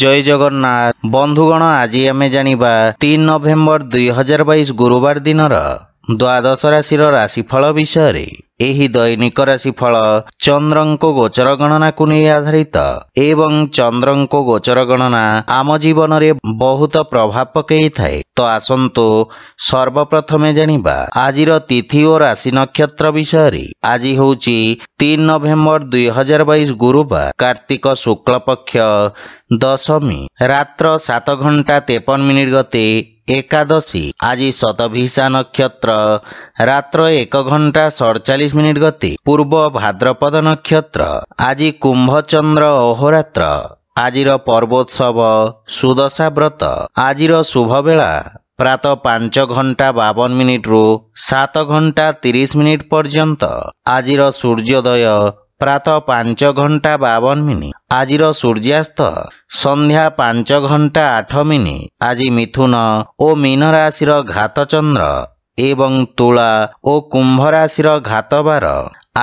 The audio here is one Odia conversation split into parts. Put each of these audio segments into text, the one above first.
ଜୟ ଜଗନ୍ନାଥ ବନ୍ଧୁଗଣ ଆଜି ଆମେ ଜାଣିବା ତିନି ନଭେମ୍ବର ଦୁଇହଜାର ବାଇଶ ଗୁରୁବାର ଦିନର ଦ୍ୱାଦଶ ରାଶିର ରାଶିଫଳ ବିଷୟରେ ଏହି ଦୈନିକ ରାଶିଫଳ ଚନ୍ଦ୍ରଙ୍କ ଗୋଚର ଗଣନାକୁ ନେଇ ଆଧାରିତ ଏବଂ ଚନ୍ଦ୍ରଙ୍କ ଗୋଚର ଗଣନା ଆମ ଜୀବନରେ ବହୁତ ପ୍ରଭାବ ପକାଇଥାଏ ତ ଆସନ୍ତୁ ସର୍ବପ୍ରଥମେ ଜାଣିବା ଆଜିର ତିଥି ଓ ରାଶି ନକ୍ଷତ୍ର ବିଷୟରେ ଆଜି ହେଉଛି ତିନି ନଭେମ୍ବର ଦୁଇ ହଜାର ବାଇଶ ଗୁରୁବାର କାର୍ତ୍ତିକ ଶୁକ୍ଳପକ୍ଷ ଦଶମୀ ରାତ୍ର ସାତ ଘଣ୍ଟା ତେପନ ମିନିଟ୍ ଗତି ଏକାଦଶୀ ଆଜି ଶତଭିଷା ନକ୍ଷତ୍ର ରାତ୍ର ଏକ ଘଣ୍ଟା ସଡ଼ଚାଳିଶ ମିନିଟ୍ ଗତି ପୂର୍ବ ଭାଦ୍ରପଦ ନକ୍ଷତ୍ର ଆଜି କୁମ୍ଭଚନ୍ଦ୍ର ଅହୋରାତ୍ର ଆଜିର ପର୍ବୋତ୍ସବ ସୁଦଶା ବ୍ରତ ଆଜିର ଶୁଭବେଳା ପ୍ରାତଃ ପାଞ୍ଚ ଘଣ୍ଟା ବାବନ ମିନିଟ୍ରୁ ସାତ ଘଣ୍ଟା ତିରିଶ ମିନିଟ୍ ପର୍ଯ୍ୟନ୍ତ ଆଜିର ସୂର୍ଯ୍ୟୋଦୟ ପ୍ରାତଃ ପାଞ୍ଚ ଘଣ୍ଟା ବାବନ ମିନିଟ୍ ଆଜିର ସୂର୍ଯ୍ୟାସ୍ତ ସନ୍ଧ୍ୟା ପାଞ୍ଚ ଘଣ୍ଟା ଆଠ ମିନିଟ୍ ଆଜି ମିଥୁନ ଓ ମୀନ ରାଶିର ଘାତଚନ୍ଦ୍ର ଏବଂ ତୁଳା ଓ କୁମ୍ଭରାଶିର ଘାତବାର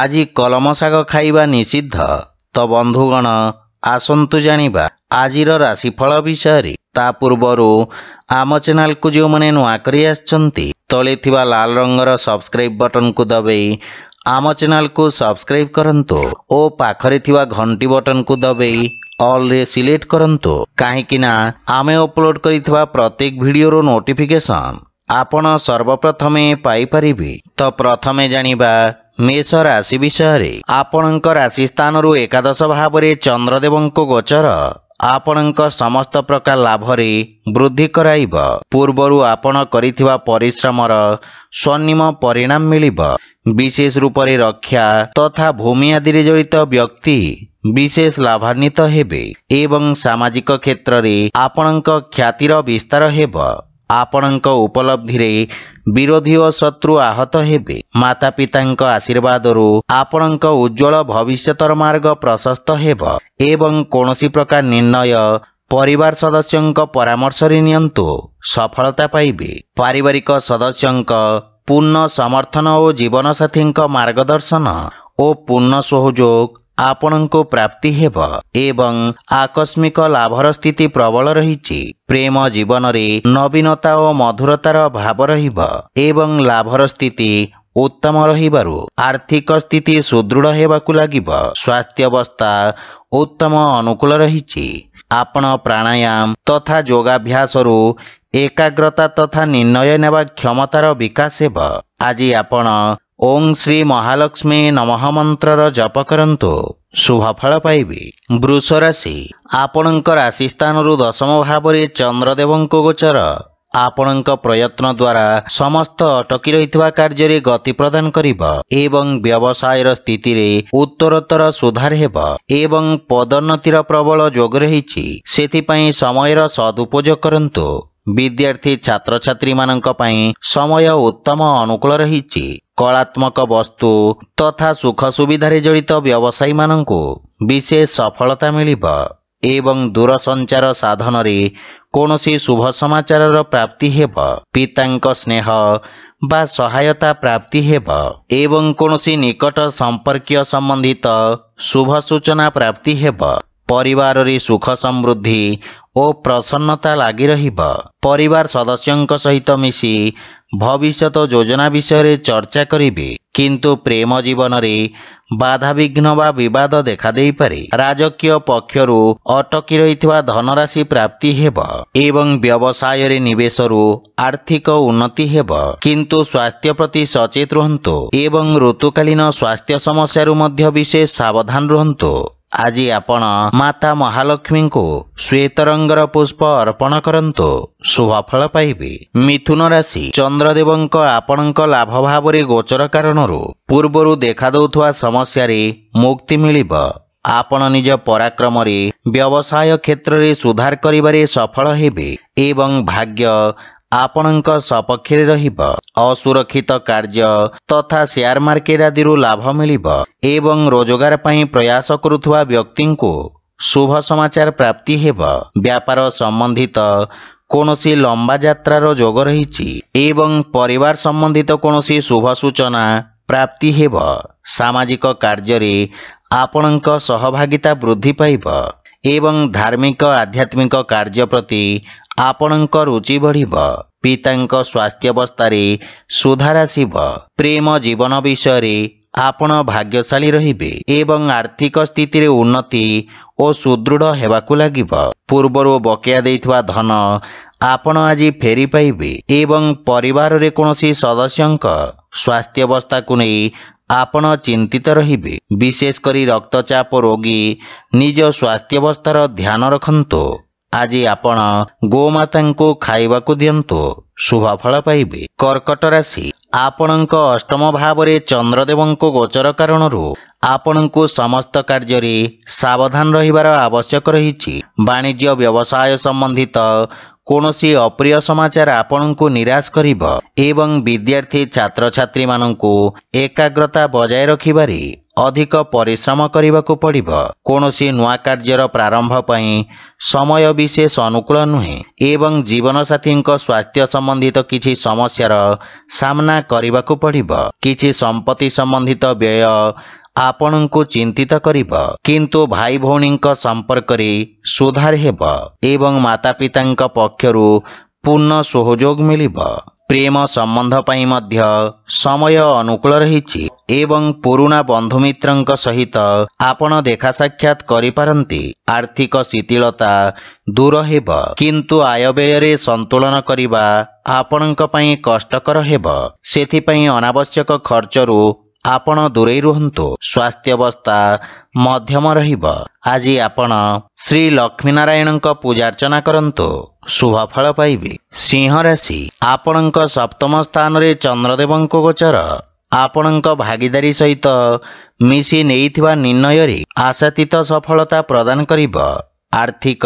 ଆଜି କଲମ ଶାଗ ଖାଇବା ନିଷିଦ୍ଧ ତ ବନ୍ଧୁଗଣ ଆସନ୍ତୁ ଜାଣିବା ଆଜିର ରାଶିଫଳ ବିଷୟରେ ତା ପୂର୍ବରୁ ଆମ ଚ୍ୟାନେଲକୁ ଯେଉଁମାନେ ନୂଆ କରି ଆସିଛନ୍ତି ତଳେ ଥିବା ଲାଲ ରଙ୍ଗର ସବସ୍କ୍ରାଇବ୍ ବଟନକୁ ଦବେଇ ଆମ ଚ୍ୟାନେଲକୁ ସବସ୍କ୍ରାଇବ୍ କରନ୍ତୁ ଓ ପାଖରେ ଥିବା ଘଣ୍ଟି ବଟନକୁ ଦବେଇ ଅଲ୍ରେ ସିଲେକ୍ଟ କରନ୍ତୁ କାହିଁକିନା ଆମେ ଅପଲୋଡ଼ କରିଥିବା ପ୍ରତ୍ୟେକ ଭିଡ଼ିଓର ନୋଟିଫିକେସନ୍ ଆପଣ ସର୍ବପ୍ରଥମେ ପାଇପାରିବେ ତ ପ୍ରଥମେ ଜାଣିବା ମେଷ ରାଶି ବିଷୟରେ ଆପଣଙ୍କ ରାଶି ସ୍ଥାନରୁ ଏକାଦଶ ଭାବରେ ଚନ୍ଦ୍ରଦେବଙ୍କୁ ଗୋଚର ଆପଣଙ୍କ ସମସ୍ତ ପ୍ରକାର ଲାଭରେ ବୃଦ୍ଧି କରାଇବ ପୂର୍ବରୁ ଆପଣ କରିଥିବା ପରିଶ୍ରମର ସ୍ୱର୍ଣ୍ଣିମ ପରିଣାମ ମିଳିବ ବିଶେଷ ରୂପରେ ରକ୍ଷା ତଥା ଭୂମି ଆଦିରେ ଜଡ଼ିତ ବ୍ୟକ୍ତି ବିଶେଷ ଲାଭାନ୍ୱିତ ହେବେ ଏବଂ ସାମାଜିକ କ୍ଷେତ୍ରରେ ଆପଣଙ୍କ ଖ୍ୟାତିର ବିସ୍ତାର ହେବ ଆପଣଙ୍କ ଉପଲବ୍ଧିରେ ବିରୋଧୀ ଓ ଶତ୍ରୁ ଆହତ ହେବେ ମାତା ପିତାଙ୍କ ଆଶୀର୍ବାଦରୁ ଆପଣଙ୍କ ଉଜ୍ଜଳ ଭବିଷ୍ୟତର ମାର୍ଗ ପ୍ରଶସ୍ତ ହେବ ଏବଂ କୌଣସି ପ୍ରକାର ନିର୍ଣ୍ଣୟ ପରିବାର ସଦସ୍ୟଙ୍କ ପରାମର୍ଶରେ ନିଅନ୍ତୁ ସଫଳତା ପାଇବେ ପାରିବାରିକ ସଦସ୍ୟଙ୍କ ପୂର୍ଣ୍ଣ ସମର୍ଥନ ଓ ଜୀବନସାଥୀଙ୍କ ମାର୍ଗଦର୍ଶନ ଓ ପୂର୍ଣ୍ଣ ସହଯୋଗ ଆପଣଙ୍କୁ ପ୍ରାପ୍ତି ହେବ ଏବଂ ଆକସ୍ମିକ ଲାଭର ସ୍ଥିତି ପ୍ରବଳ ରହିଛି ପ୍ରେମ ଜୀବନରେ ନବୀନତା ଓ ମଧୁରତାର ଭାବ ରହିବ ଏବଂ ଲାଭର ସ୍ଥିତି ଉତ୍ତମ ରହିବାରୁ ଆର୍ଥିକ ସ୍ଥିତି ସୁଦୃଢ଼ ହେବାକୁ ଲାଗିବ ସ୍ୱାସ୍ଥ୍ୟବସ୍ଥା ଉତ୍ତମ ଅନୁକୂଳ ରହିଛି ଆପଣ ପ୍ରାଣାୟାମ ତଥା ଯୋଗାଭ୍ୟାସରୁ ଏକାଗ୍ରତା ତଥା ନିର୍ଣ୍ଣୟ ନେବା କ୍ଷମତାର ବିକାଶ ହେବ ଆଜି ଆପଣ ଓଂ ଶ୍ରୀ ମହାଲକ୍ଷ୍ମୀ ନମଃ ମନ୍ତ୍ରର ଜପ କରନ୍ତୁ ଶୁଭଫଳ ପାଇବି ବୃଷ ରାଶି ଆପଣଙ୍କ ରାଶି ସ୍ଥାନରୁ ଦଶମ ଭାବରେ ଚନ୍ଦ୍ରଦେବଙ୍କ ଗୋଚର ଆପଣଙ୍କ ପ୍ରୟତ୍ନ ଦ୍ୱାରା ସମସ୍ତ ଅଟକି ରହିଥିବା କାର୍ଯ୍ୟରେ ଗତି ପ୍ରଦାନ କରିବ ଏବଂ ବ୍ୟବସାୟର ସ୍ଥିତିରେ ଉତ୍ତରୋତ୍ତର ସୁଧାର ହେବ ଏବଂ ପଦୋନ୍ନତିର ପ୍ରବଳ ଯୋଗ ରହିଛି ସେଥିପାଇଁ ସମୟର ସଦୁପଯୋଗ କରନ୍ତୁ विद्यार्थी छात्र विद्यथी छै समय उत्तम अनुकूल कलात्मक वस्तु तथा सुख सुविधा जडित व्यवसायी विशेष सफलता मियो ए दूरसञ्चार साधनले कौसी शुभ समचार र प्राप्ति पिताको स्नेह बा सहायता प्राप्ति एवं कौसी निकट सम्पर्कीय संबंधित शुभ सूचना प्राप्ति ପରିବାରରେ ସୁଖ ସମୃଦ୍ଧି ଓ ପ୍ରସନ୍ନତା ଲାଗି ରହିବ ପରିବାର ସଦସ୍ୟଙ୍କ ସହିତ ମିଶି ଭବିଷ୍ୟତ ଯୋଜନା ବିଷୟରେ ଚର୍ଚ୍ଚା କରିବେ କିନ୍ତୁ ପ୍ରେମ ଜୀବନରେ ବାଧାବିଘ୍ନ ବା ବିବାଦ ଦେଖାଦେଇପାରେ ରାଜକୀୟ ପକ୍ଷରୁ ଅଟକି ରହିଥିବା ଧନରାଶି ପ୍ରାପ୍ତି ହେବ ଏବଂ ବ୍ୟବସାୟରେ ନିବେଶରୁ ଆର୍ଥିକ ଉନ୍ନତି ହେବ କିନ୍ତୁ ସ୍ୱାସ୍ଥ୍ୟ ପ୍ରତି ସଚେତ ରୁହନ୍ତୁ ଏବଂ ଋତୁକାଳୀନ ସ୍ୱାସ୍ଥ୍ୟ ସମସ୍ୟାରୁ ମଧ୍ୟ ବିଶେଷ ସାବଧାନ ରୁହନ୍ତୁ ଆଜି ଆପଣ ମାତା ମହାଲକ୍ଷ୍ମୀଙ୍କୁ ଶ୍ୱେତ ରଙ୍ଗର ପୁଷ୍ପ ଅର୍ପଣ କରନ୍ତୁ ଶୁଭଫଳ ପାଇବି ମିଥୁନ ରାଶି ଚନ୍ଦ୍ରଦେବଙ୍କ ଆପଣଙ୍କ ଲାଭ ଭାବରେ ଗୋଚର କାରଣରୁ ପୂର୍ବରୁ ଦେଖାଦେଉଥିବା ସମସ୍ୟାରେ ମୁକ୍ତି ମିଳିବ ଆପଣ ନିଜ ପରାକ୍ରମରେ ବ୍ୟବସାୟ କ୍ଷେତ୍ରରେ ସୁଧାର କରିବାରେ ସଫଳ ହେବେ ଏବଂ ଭାଗ୍ୟ ଆପଣଙ୍କ ସପକ୍ଷରେ ରହିବ ଅସୁରକ୍ଷିତ କାର୍ଯ୍ୟ ତଥା ସେୟାର ମାର୍କେଟ ଆଦିରୁ ଲାଭ ମିଳିବ ଏବଂ ରୋଜଗାର ପାଇଁ ପ୍ରୟାସ କରୁଥିବା ବ୍ୟକ୍ତିଙ୍କୁ ଶୁଭ ସମାଚାର ପ୍ରାପ୍ତି ହେବ ବ୍ୟାପାର ସମ୍ବନ୍ଧିତ କୌଣସି ଲମ୍ବା ଯାତ୍ରାର ଯୋଗ ରହିଛି ଏବଂ ପରିବାର ସମ୍ବନ୍ଧିତ କୌଣସି ଶୁଭ ସୂଚନା ପ୍ରାପ୍ତି ହେବ ସାମାଜିକ କାର୍ଯ୍ୟରେ ଆପଣଙ୍କ ସହଭାଗିତା ବୃଦ୍ଧି ପାଇବ ଏବଂ ଧାର୍ମିକ ଆଧ୍ୟାତ୍ମିକ କାର୍ଯ୍ୟ ପ୍ରତି ଆପଣଙ୍କ ରୁଚି ବଢ଼ିବ ପିତାଙ୍କ ସ୍ୱାସ୍ଥ୍ୟବସ୍ଥାରେ ସୁଧାର ଆସିବ ପ୍ରେମ ଜୀବନ ବିଷୟରେ ଆପଣ ଭାଗ୍ୟଶାଳୀ ରହିବେ ଏବଂ ଆର୍ଥିକ ସ୍ଥିତିରେ ଉନ୍ନତି ଓ ସୁଦୃଢ଼ ହେବାକୁ ଲାଗିବ ପୂର୍ବରୁ ବକେୟା ଦେଇଥିବା ଧନ ଆପଣ ଆଜି ଫେରିପାଇବେ ଏବଂ ପରିବାରରେ କୌଣସି ସଦସ୍ୟଙ୍କ ସ୍ୱାସ୍ଥ୍ୟବସ୍ଥାକୁ ନେଇ ଆପଣ ଚିନ୍ତିତ ରହିବେ ବିଶେଷ କରି ରକ୍ତଚାପ ରୋଗୀ ନିଜ ସ୍ୱାସ୍ଥ୍ୟବସ୍ଥାର ଧ୍ୟାନ ରଖନ୍ତୁ ଆଜି ଆପଣ ଗୋମାତାଙ୍କୁ ଖାଇବାକୁ ଦିଅନ୍ତୁ ଶୁଭଫଳ ପାଇବେ କର୍କଟ ରାଶି ଆପଣଙ୍କ ଅଷ୍ଟମ ଭାବରେ ଚନ୍ଦ୍ରଦେବଙ୍କ ଗୋଚର କାରଣରୁ ଆପଣଙ୍କୁ ସମସ୍ତ କାର୍ଯ୍ୟରେ ସାବଧାନ ରହିବାର ଆବଶ୍ୟକ ରହିଛି ବାଣିଜ୍ୟ ବ୍ୟବସାୟ ସମ୍ବନ୍ଧିତ କୌଣସି ଅପ୍ରିୟ ସମାଚାର ଆପଣଙ୍କୁ ନିରାଶ କରିବ ଏବଂ ବିଦ୍ୟାର୍ଥୀ ଛାତ୍ରଛାତ୍ରୀମାନଙ୍କୁ ଏକାଗ୍ରତା ବଜାୟ ରଖିବାରେ ଅଧିକ ପରିଶ୍ରମ କରିବାକୁ ପଡ଼ିବ କୌଣସି ନୂଆ କାର୍ଯ୍ୟର ପ୍ରାରମ୍ଭ ପାଇଁ ସମୟ ବିଶେଷ ଅନୁକୂଳ ନୁହେଁ ଏବଂ ଜୀବନସାଥୀଙ୍କ ସ୍ୱାସ୍ଥ୍ୟ ସମ୍ବନ୍ଧିତ କିଛି ସମସ୍ୟାର ସାମ୍ନା କରିବାକୁ ପଡ଼ିବ କିଛି ସମ୍ପତ୍ତି ସମ୍ବନ୍ଧିତ ବ୍ୟୟ ଆପଣଙ୍କୁ ଚିନ୍ତିତ କରିବ କିନ୍ତୁ ଭାଇ ଭଉଣୀଙ୍କ ସମ୍ପର୍କରେ ସୁଧାର ହେବ ଏବଂ ମାତାପିତାଙ୍କ ପକ୍ଷରୁ ପୂର୍ଣ୍ଣ ସହଯୋଗ ମିଳିବ ପ୍ରେମ ସମ୍ବନ୍ଧ ପାଇଁ ମଧ୍ୟ ସମୟ ଅନୁକୂଳ ରହିଛି ଏବଂ ପୁରୁଣା ବନ୍ଧୁମିତ୍ରଙ୍କ ସହିତ ଆପଣ ଦେଖା ସାକ୍ଷାତ କରିପାରନ୍ତି ଆର୍ଥିକ ଶିଥିଳତା ଦୂର ହେବ କିନ୍ତୁ ଆୟ ବ୍ୟୟରେ ସନ୍ତୁଳନ କରିବା ଆପଣଙ୍କ ପାଇଁ କଷ୍ଟକର ହେବ ସେଥିପାଇଁ ଅନାବଶ୍ୟକ ଖର୍ଚ୍ଚରୁ ଆପଣ ଦୂରେଇ ରୁହନ୍ତୁ ସ୍ୱାସ୍ଥ୍ୟବସ୍ଥା ମଧ୍ୟମ ରହିବ ଆଜି ଆପଣ ଶ୍ରୀ ଲକ୍ଷ୍ମୀନାରାୟଣଙ୍କ ପୂଜାର୍ଚ୍ଚନା କରନ୍ତୁ ଶୁଭଫଳ ପାଇବେ ସିଂହ ରାଶି ଆପଣଙ୍କ ସପ୍ତମ ସ୍ଥାନରେ ଚନ୍ଦ୍ରଦେବଙ୍କ ଗୋଚର ଆପଣଙ୍କ ଭାଗିଦାରୀ ସହିତ ମିଶି ନେଇଥିବା ନିର୍ଣ୍ଣୟରେ ଆଶାତୀତ ସଫଳତା ପ୍ରଦାନ କରିବ आर्थिक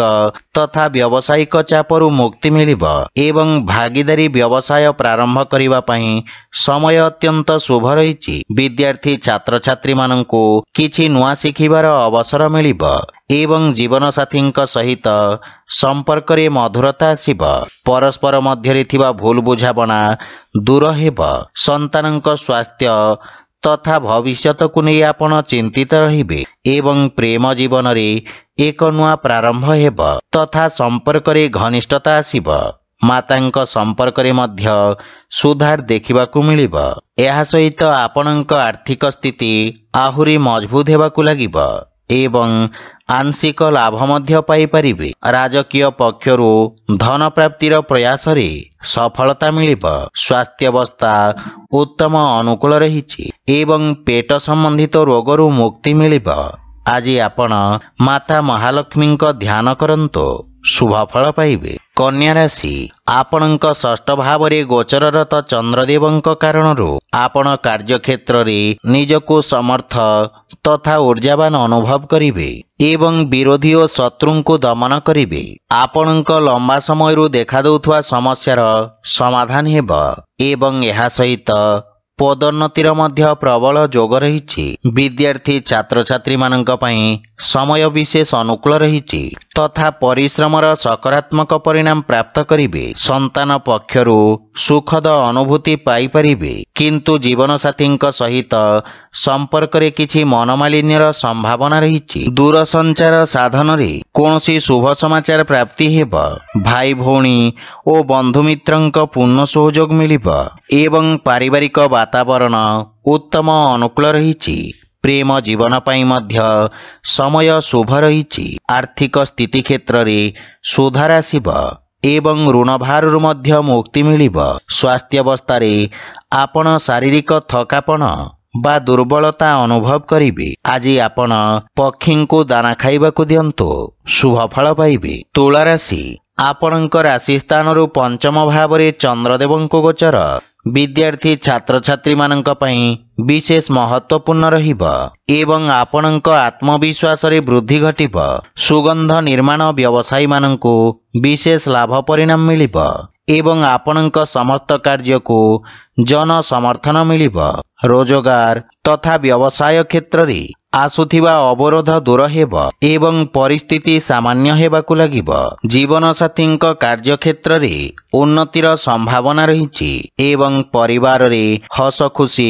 तथा व्यवसायिक चापरु मुक्ति एवं भागीदारी व्यवसाय प्रारम्भ पई समय अत्यन्त शुभ विद्यार्थी छात्र माननको किछि नुवा सिखिबार अवसर जीवन साथीक सहित रे मधुरता आसबर मध्ये थाम् भूल बुझाना दूर संतानक स्वास्थ्य तथा भविष्यको नै आपन चिन्तित रहे प्रेम रे ଏକ ନୂଆ ପ୍ରାରମ୍ଭ ହେବ ତଥା ସମ୍ପର୍କରେ ଘନିଷ୍ଠତା ଆସିବ ମାତାଙ୍କ ସମ୍ପର୍କରେ ମଧ୍ୟ ସୁଧାର ଦେଖିବାକୁ ମିଳିବ ଏହା ସହିତ ଆପଣଙ୍କ ଆର୍ଥିକ ସ୍ଥିତି ଆହୁରି ମଜବୁତ ହେବାକୁ ଲାଗିବ ଏବଂ ଆଂଶିକ ଲାଭ ମଧ୍ୟ ପାଇପାରିବେ ରାଜକୀୟ ପକ୍ଷରୁ ଧନ ପ୍ରାପ୍ତିର ପ୍ରୟାସରେ ସଫଳତା ମିଳିବ ସ୍ୱାସ୍ଥ୍ୟବସ୍ଥା ଉତ୍ତମ ଅନୁକୂଳ ରହିଛି ଏବଂ ପେଟ ସମ୍ବନ୍ଧିତ ରୋଗରୁ ମୁକ୍ତି ମିଳିବ ଆଜି ଆପଣ ମାତା ମହାଲକ୍ଷ୍ମୀଙ୍କ ଧ୍ୟାନ କରନ୍ତୁ ଶୁଭଫଳ ପାଇବେ କନ୍ୟା ରାଶି ଆପଣଙ୍କ ଷଷ୍ଠ ଭାବରେ ଗୋଚରରତ ଚନ୍ଦ୍ରଦେବଙ୍କ କାରଣରୁ ଆପଣ କାର୍ଯ୍ୟକ୍ଷେତ୍ରରେ ନିଜକୁ ସମର୍ଥ ତଥା ଉର୍ଜାବାନ ଅନୁଭବ କରିବେ ଏବଂ ବିରୋଧୀ ଓ ଶତ୍ରୁଙ୍କୁ ଦମନ କରିବେ ଆପଣଙ୍କ ଲମ୍ବା ସମୟରୁ ଦେଖାଦେଉଥିବା ସମସ୍ୟାର ସମାଧାନ ହେବ ଏବଂ ଏହା ସହିତ ପଦୋନ୍ନତିର ମଧ୍ୟ ପ୍ରବଳ ଯୋଗ ରହିଛି ବିଦ୍ୟାର୍ଥୀ ଛାତ୍ରଛାତ୍ରୀମାନଙ୍କ ପାଇଁ ସମୟ ବିଶେଷ ଅନୁକୂଳ ରହିଛି ତଥା ପରିଶ୍ରମର ସକାରାତ୍ମକ ପରିଣାମ ପ୍ରାପ୍ତ କରିବେ ସନ୍ତାନ ପକ୍ଷରୁ ସୁଖଦ ଅନୁଭୂତି ପାଇପାରିବେ କିନ୍ତୁ ଜୀବନସାଥୀଙ୍କ ସହିତ ସମ୍ପର୍କରେ କିଛି ମନମାଳିନ୍ୟର ସମ୍ଭାବନା ରହିଛି ଦୂରସଞ୍ଚାର ସାଧନରେ କୌଣସି ଶୁଭ ସମାଚାର ପ୍ରାପ୍ତି ହେବ ଭାଇ ଭଉଣୀ ଓ ବନ୍ଧୁମିତ୍ରଙ୍କ ପୂର୍ଣ୍ଣ ସହଯୋଗ ମିଳିବ ଏବଂ ପାରିବାରିକ ବାତାବରଣ ଉତ୍ତମ ଅନୁକୂଳ ରହିଛି ପ୍ରେମ ଜୀବନ ପାଇଁ ମଧ୍ୟ ସମୟ ଶୁଭ ରହିଛି ଆର୍ଥିକ ସ୍ଥିତି କ୍ଷେତ୍ରରେ ସୁଧାର ଆସିବ ଏବଂ ଋଣଭାରରୁ ମଧ୍ୟ ମୁକ୍ତି ମିଳିବ ସ୍ୱାସ୍ଥ୍ୟାବସ୍ଥାରେ ଆପଣ ଶାରୀରିକ ଥକାପଣ ବା ଦୁର୍ବଳତା ଅନୁଭବ କରିବେ ଆଜି ଆପଣ ପକ୍ଷୀଙ୍କୁ ଦାନା ଖାଇବାକୁ ଦିଅନ୍ତୁ ଶୁଭଫଳ ପାଇବେ ତୁଳାରାଶି ଆପଣଙ୍କ ରାଶି ସ୍ଥାନରୁ ପଞ୍ଚମ ଭାବରେ ଚନ୍ଦ୍ରଦେବଙ୍କୁ ଗୋଚର विद्यार्थी छात्र छात्रि माननका पई विशेष महत्वपूर्ण रहिबो एवं आपनंका आत्मविश्वासरि वृद्धि घटिबो सुगन्ध निर्माण व्यवसायि माननकू विशेष लाभ परिणाम मिलिबो एवं आपनंका समस्त कार्यकू जन समर्थन मिलिबो रोजोगार तथा व्यवसाय क्षेत्ररि ଆସୁଥିବା ଅବରୋଧ ଦୂର ହେବ ଏବଂ ପରିସ୍ଥିତି ସାମାନ୍ୟ ହେବାକୁ ଲାଗିବ ଜୀବନସାଥୀଙ୍କ କାର୍ଯ୍ୟକ୍ଷେତ୍ରରେ ଉନ୍ନତିର ସମ୍ଭାବନା ରହିଛି ଏବଂ ପରିବାରରେ ହସଖୁସି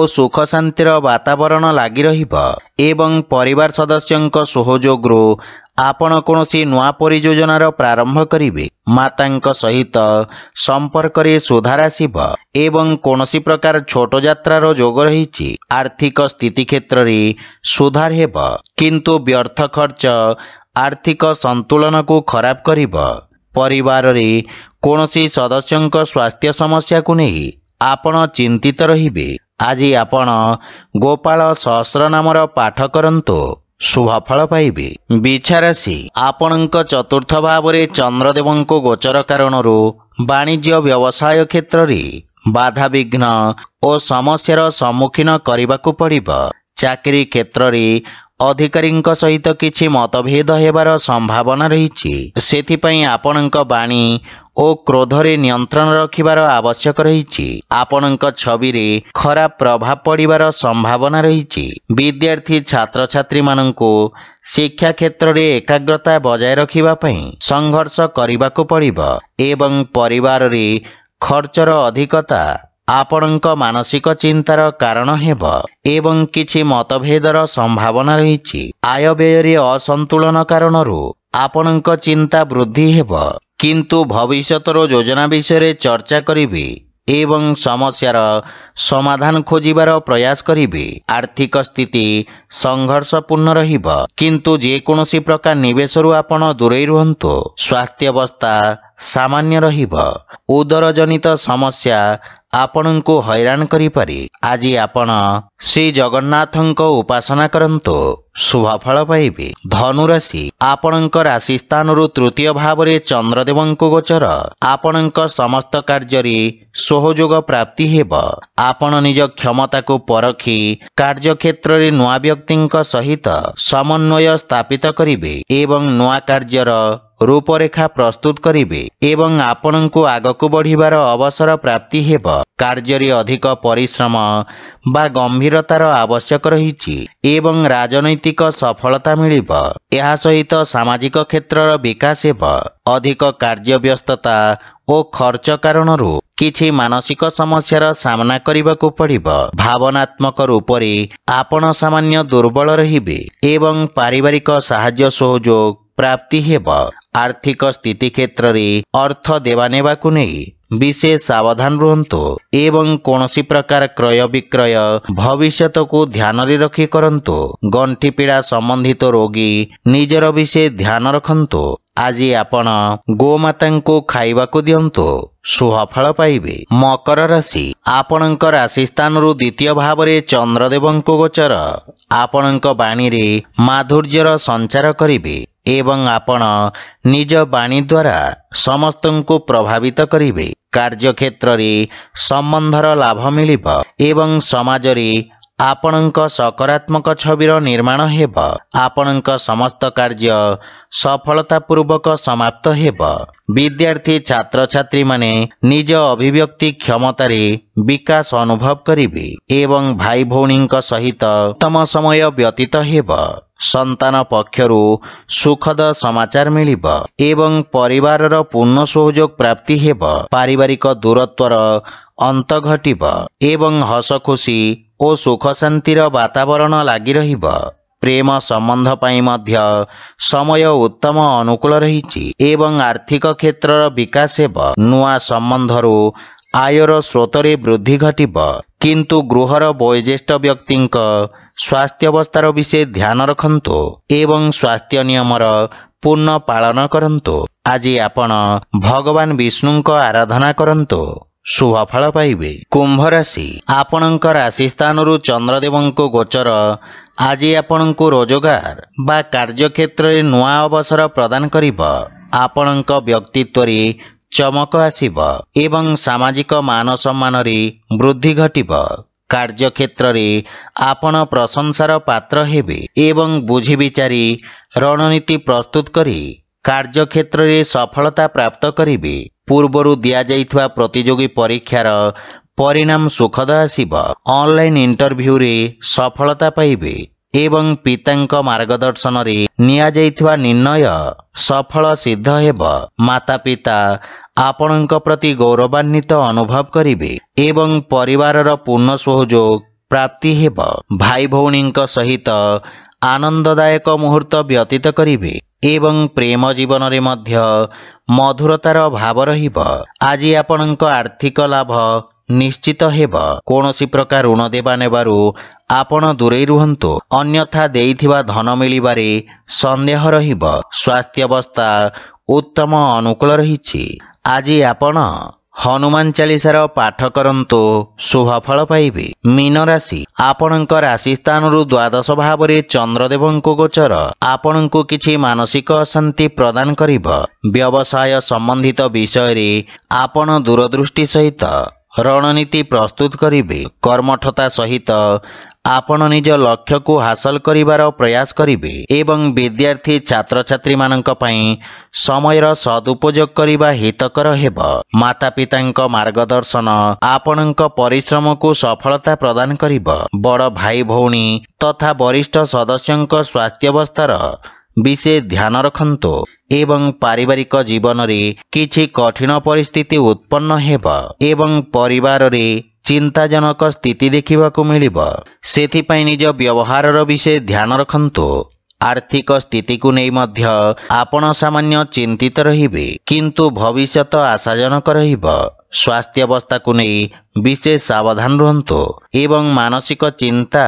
ଓ ସୁଖ ଶାନ୍ତିର ବାତାବରଣ ଲାଗି ରହିବ ଏବଂ ପରିବାର ସଦସ୍ୟଙ୍କ ସହଯୋଗରୁ ଆପଣ କୌଣସି ନୂଆ ପରିଯୋଜନାର ପ୍ରାରମ୍ଭ କରିବେ ମାତାଙ୍କ ସହିତ ସମ୍ପର୍କରେ ସୁଧାର ଆସିବ ଏବଂ କୌଣସି ପ୍ରକାର ଛୋଟ ଯାତ୍ରାର ଯୋଗ ରହିଛି ଆର୍ଥିକ ସ୍ଥିତି କ୍ଷେତ୍ରରେ ସୁଧାର ହେବ କିନ୍ତୁ ବ୍ୟର୍ଥ ଖର୍ଚ୍ଚ ଆର୍ଥିକ ସନ୍ତୁଳନକୁ ଖରାପ କରିବ ପରିବାରରେ କୌଣସି ସଦସ୍ୟଙ୍କ ସ୍ୱାସ୍ଥ୍ୟ ସମସ୍ୟାକୁ ନେଇ ଆପଣ ଚିନ୍ତିତ ରହିବେ ଆଜି ଆପଣ ଗୋପାଳ ସହସ୍ର ନାମର ପାଠ କରନ୍ତୁ ଶୁଭଫଳ ପାଇବେ ବିଛାରାଶି ଆପଣଙ୍କ ଚତୁର୍ଥ ଭାବରେ ଚନ୍ଦ୍ରଦେବଙ୍କୁ ଗୋଚର କାରଣରୁ ବାଣିଜ୍ୟ ବ୍ୟବସାୟ କ୍ଷେତ୍ରରେ ବାଧାବିଘ୍ନ ଓ ସମସ୍ୟାର ସମ୍ମୁଖୀନ କରିବାକୁ ପଡ଼ିବ ଚାକିରି କ୍ଷେତ୍ରରେ ଅଧିକାରୀଙ୍କ ସହିତ କିଛି ମତଭେଦ ହେବାର ସମ୍ଭାବନା ରହିଛି ସେଥିପାଇଁ ଆପଣଙ୍କ ବାଣୀ ଓ କ୍ରୋଧରେ ନିୟନ୍ତ୍ରଣ ରଖିବାର ଆବଶ୍ୟକ ରହିଛି ଆପଣଙ୍କ ଛବିରେ ଖରାପ ପ୍ରଭାବ ପଡ଼ିବାର ସମ୍ଭାବନା ରହିଛି ବିଦ୍ୟାର୍ଥୀ ଛାତ୍ରଛାତ୍ରୀମାନଙ୍କୁ ଶିକ୍ଷା କ୍ଷେତ୍ରରେ ଏକାଗ୍ରତା ବଜାୟ ରଖିବା ପାଇଁ ସଂଘର୍ଷ କରିବାକୁ ପଡ଼ିବ ଏବଂ ପରିବାରରେ ଖର୍ଚ୍ଚର ଅଧିକତା ଆପଣଙ୍କ ମାନସିକ ଚିନ୍ତାର କାରଣ ହେବ ଏବଂ କିଛି ମତଭେଦର ସମ୍ଭାବନା ରହିଛି ଆୟ ବ୍ୟୟରେ ଅସନ୍ତୁଳନ କାରଣରୁ ଆପଣଙ୍କ ଚିନ୍ତା ବୃଦ୍ଧି ହେବ କିନ୍ତୁ ଭବିଷ୍ୟତର ଯୋଜନା ବିଷୟରେ ଚର୍ଚ୍ଚା କରିବି ଏବଂ ସମସ୍ୟାର ସମାଧାନ ଖୋଜିବାର ପ୍ରୟାସ କରିବି ଆର୍ଥିକ ସ୍ଥିତି ସଂଘର୍ଷପୂର୍ଣ୍ଣ ରହିବ କିନ୍ତୁ ଯେକୌଣସି ପ୍ରକାର ନିବେଶରୁ ଆପଣ ଦୂରେଇ ରୁହନ୍ତୁ ସ୍ୱାସ୍ଥ୍ୟବସ୍ଥା ସାମାନ୍ୟ ରହିବ ଉଦରଜନିତ ସମସ୍ୟା ଆପଣଙ୍କୁ ହଇରାଣ କରିପାରି ଆଜି ଆପଣ ଶ୍ରୀ ଜଗନ୍ନାଥଙ୍କ ଉପାସନା କରନ୍ତୁ ଶୁଭଫଳ ପାଇବେ ଧନୁରାଶି ଆପଣଙ୍କ ରାଶି ସ୍ଥାନରୁ ତୃତୀୟ ଭାବରେ ଚନ୍ଦ୍ରଦେବଙ୍କୁ ଗୋଚର ଆପଣଙ୍କ ସମସ୍ତ କାର୍ଯ୍ୟରେ ସହଯୋଗ ପ୍ରାପ୍ତି ହେବ ଆପଣ ନିଜ କ୍ଷମତାକୁ ପରଖି କାର୍ଯ୍ୟକ୍ଷେତ୍ରରେ ନୂଆ ବ୍ୟକ୍ତିଙ୍କ ସହିତ ସମନ୍ୱୟ ସ୍ଥାପିତ କରିବେ ଏବଂ ନୂଆ କାର୍ଯ୍ୟର ରୂପରେଖା ପ୍ରସ୍ତୁତ କରିବେ ଏବଂ ଆପଣଙ୍କୁ ଆଗକୁ ବଢ଼ିବାର ଅବସର ପ୍ରାପ୍ତି ହେବ କାର୍ଯ୍ୟରେ ଅଧିକ ପରିଶ୍ରମ ବା ଗମ୍ଭୀରତାର ଆବଶ୍ୟକ ରହିଛି ଏବଂ ରାଜନୈତିକ ରାଜନୈତିକ ସଫଳତା ମିଳିବ ଏହା ସହିତ ସାମାଜିକ କ୍ଷେତ୍ରର ବିକାଶ ହେବ ଅଧିକ କାର୍ଯ୍ୟ ବ୍ୟସ୍ତତା ଓ ଖର୍ଚ୍ଚ କାରଣରୁ କିଛି ମାନସିକ ସମସ୍ୟାର ସାମ୍ନା କରିବାକୁ ପଡ଼ିବ ଭାବନାତ୍ମକ ରୂପରେ ଆପଣ ସାମାନ୍ୟ ଦୁର୍ବଳ ରହିବେ ଏବଂ ପାରିବାରିକ ସାହାଯ୍ୟ ସହଯୋଗ ପ୍ରାପ୍ତି ହେବ ଆର୍ଥିକ ସ୍ଥିତି କ୍ଷେତ୍ରରେ ଅର୍ଥ ଦେବା ନେବାକୁ ନେଇ ବିଶେଷ ସାବଧାନ ରୁହନ୍ତୁ ଏବଂ କୌଣସି ପ୍ରକାର କ୍ରୟ ବିକ୍ରୟ ଭବିଷ୍ୟତକୁ ଧ୍ୟାନରେ ରଖି କରନ୍ତୁ ଗଣ୍ଠି ପୀଡ଼ା ସମ୍ବନ୍ଧିତ ରୋଗୀ ନିଜର ବିଶେଷ ଧ୍ୟାନ ରଖନ୍ତୁ ଆଜି ଆପଣ ଗୋମାତାଙ୍କୁ ଖାଇବାକୁ ଦିଅନ୍ତୁ ସୁହଫଳ ପାଇବେ ମକର ରାଶି ଆପଣଙ୍କ ରାଶି ସ୍ଥାନରୁ ଦ୍ୱିତୀୟ ଭାବରେ ଚନ୍ଦ୍ରଦେବଙ୍କୁ ଗୋଚର ଆପଣଙ୍କ ବାଣୀରେ ମାଧୁର୍ଯ୍ୟର ସଞ୍ଚାର କରିବେ ଏବଂ ଆପଣ ନିଜ ବାଣୀ ଦ୍ୱାରା ସମସ୍ତଙ୍କୁ ପ୍ରଭାବିତ କରିବେ କାର୍ଯ୍ୟକ୍ଷେତ୍ରରେ ସମ୍ବନ୍ଧର ଲାଭ ମିଳିବ ଏବଂ ସମାଜରେ प सकारात्मक छवि निर्माण आपण् समस्त कार्य सफलता पूर्वक समाप्त छात्र हो निज अभ्यक्ति क्षमतारे विकास अनुभव एवं भाई भौ सहित उत्तम समय व्यतीत हो संतान पक्ष सुखद समाचार समचार म पूर्ण सहयोग प्राप्ति पारिवारिक दूरत्वर अन्त घट्यसी सुख शान्ति वातावरण लगिरह प्रेम सम्बन्ध सम्बन्धलाई समय उत्तम अनुकूल रह आर्थिक क्षेत्र विकास बिकास न सम्बन्धहरू आयर स्रोतले वृद्धि घट्य कन् गृहर बयोज्येष्ठ व्यक्तिको स्वास्थ्यवस्थार ध्यान न्यान एवं स्वास्थ्य नियमर पूर्ण पालन पानु आज आपण भगवान विष्णुको आराधना ଶୁଭଫଳ ପାଇବେ କୁମ୍ଭ ରାଶି ଆପଣଙ୍କ ରାଶି ସ୍ଥାନରୁ ଚନ୍ଦ୍ରଦେବଙ୍କୁ ଗୋଚର ଆଜି ଆପଣଙ୍କୁ ରୋଜଗାର ବା କାର୍ଯ୍ୟକ୍ଷେତ୍ରରେ ନୂଆ ଅବସର ପ୍ରଦାନ କରିବ ଆପଣଙ୍କ ବ୍ୟକ୍ତିତ୍ୱରେ ଚମକ ଆସିବ ଏବଂ ସାମାଜିକ ମାନସମ୍ମାନରେ ବୃଦ୍ଧି ଘଟିବ କାର୍ଯ୍ୟକ୍ଷେତ୍ରରେ ଆପଣ ପ୍ରଶଂସାର ପାତ୍ର ହେବେ ଏବଂ ବୁଝିବିଚାରି ରଣନୀତି ପ୍ରସ୍ତୁତ କରି କାର୍ଯ୍ୟକ୍ଷେତ୍ରରେ ସଫଳତା ପ୍ରାପ୍ତ କରିବେ ପୂର୍ବରୁ ଦିଆଯାଇଥିବା ପ୍ରତିଯୋଗୀ ପରୀକ୍ଷାର ପରିଣାମ ସୁଖଦ ଆସିବ ଅନଲାଇନ୍ ଇଣ୍ଟରଭ୍ୟୁରେ ସଫଳତା ପାଇବେ ଏବଂ ପିତାଙ୍କ ମାର୍ଗଦର୍ଶନରେ ନିଆଯାଇଥିବା ନିର୍ଣ୍ଣୟ ସଫଳ ସିଦ୍ଧ ହେବ ମାତା ପିତା ଆପଣଙ୍କ ପ୍ରତି ଗୌରବାନ୍ୱିତ ଅନୁଭବ କରିବେ ଏବଂ ପରିବାରର ପୂର୍ଣ୍ଣ ସହଯୋଗ ପ୍ରାପ୍ତି ହେବ ଭାଇ ଭଉଣୀଙ୍କ ସହିତ ଆନନ୍ଦଦାୟକ ମୁହୂର୍ତ୍ତ ବ୍ୟତୀତ କରିବେ ଏବଂ ପ୍ରେମ ଜୀବନରେ ମଧ୍ୟ ମଧୁରତାର ଭାବ ରହିବ ଆଜି ଆପଣଙ୍କ ଆର୍ଥିକ ଲାଭ ନିଶ୍ଚିତ ହେବ କୌଣସି ପ୍ରକାର ଋଣ ଦେବା ନେବାରୁ ଆପଣ ଦୂରେଇ ରୁହନ୍ତୁ ଅନ୍ୟଥା ଦେଇଥିବା ଧନ ମିଳିବାରେ ସନ୍ଦେହ ରହିବ ସ୍ୱାସ୍ଥ୍ୟ ଅବସ୍ଥା ଉତ୍ତମ ଅନୁକୂଳ ରହିଛି ଆଜି ଆପଣ ହନୁମାନ ଚାଳିଶାର ପାଠ କରନ୍ତୁ ଶୁଭଫଳ ପାଇବେ ମୀନ ରାଶି ଆପଣଙ୍କ ରାଶି ସ୍ଥାନରୁ ଦ୍ୱାଦଶ ଭାବରେ ଚନ୍ଦ୍ରଦେବଙ୍କୁ ଗୋଚର ଆପଣଙ୍କୁ କିଛି ମାନସିକ ଅଶାନ୍ତି ପ୍ରଦାନ କରିବ ବ୍ୟବସାୟ ସମ୍ବନ୍ଧିତ ବିଷୟରେ ଆପଣ ଦୂରଦୃଷ୍ଟି ସହିତ ରଣନୀତି ପ୍ରସ୍ତୁତ କରିବେ କର୍ମଠତା ସହିତ ଆପଣ ନିଜ ଲକ୍ଷ୍ୟକୁ ହାସଲ କରିବାର ପ୍ରୟାସ କରିବେ ଏବଂ ବିଦ୍ୟାର୍ଥୀ ଛାତ୍ରଛାତ୍ରୀମାନଙ୍କ ପାଇଁ ସମୟର ସଦୁପଯୋଗ କରିବା ହିତକର ହେବ ମାତାପିତାଙ୍କ ମାର୍ଗଦର୍ଶନ ଆପଣଙ୍କ ପରିଶ୍ରମକୁ ସଫଳତା ପ୍ରଦାନ କରିବ ବଡ଼ ଭାଇ ଭଉଣୀ ତଥା ବରିଷ୍ଠ ସଦସ୍ୟଙ୍କ ସ୍ୱାସ୍ଥ୍ୟବସ୍ଥାର ବିଶେଷ ଧ୍ୟାନ ରଖନ୍ତୁ ଏବଂ ପାରିବାରିକ ଜୀବନରେ କିଛି କଠିନ ପରିସ୍ଥିତି ଉତ୍ପନ୍ନ ହେବ ଏବଂ ପରିବାରରେ ଚିନ୍ତାଜନକ ସ୍ଥିତି ଦେଖିବାକୁ ମିଳିବ ସେଥିପାଇଁ ନିଜ ବ୍ୟବହାରର ବିଷୟ ଧ୍ୟାନ ରଖନ୍ତୁ ଆର୍ଥିକ ସ୍ଥିତିକୁ ନେଇ ମଧ୍ୟ ଆପଣ ସାମାନ୍ୟ ଚିନ୍ତିତ ରହିବେ କିନ୍ତୁ ଭବିଷ୍ୟତ ଆଶାଜନକ ରହିବ ସ୍ୱାସ୍ଥ୍ୟାବସ୍ଥାକୁ ନେଇ ବିଶେଷ ସାବଧାନ ରୁହନ୍ତୁ ଏବଂ ମାନସିକ ଚିନ୍ତା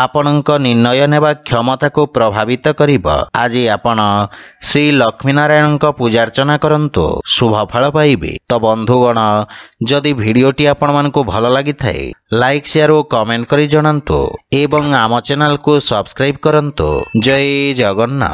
ଆପଣଙ୍କ ନିର୍ଣ୍ଣୟ ନେବା କ୍ଷମତାକୁ ପ୍ରଭାବିତ କରିବ ଆଜି ଆପଣ ଶ୍ରୀ ଲକ୍ଷ୍ମୀନାରାୟଣଙ୍କ ପୂଜାର୍ଚ୍ଚନା କରନ୍ତୁ ଶୁଭଫଳ ପାଇବେ ତ ବନ୍ଧୁଗଣ ଯଦି ଭିଡ଼ିଓଟି ଆପଣମାନଙ୍କୁ ଭଲ ଲାଗିଥାଏ ଲାଇକ୍ ସେୟାର ଓ କମେଣ୍ଟ କରି ଜଣାନ୍ତୁ ଏବଂ ଆମ ଚ୍ୟାନେଲକୁ ସବସ୍କ୍ରାଇବ୍ କରନ୍ତୁ ଜୟ ଜଗନ୍ନାଥ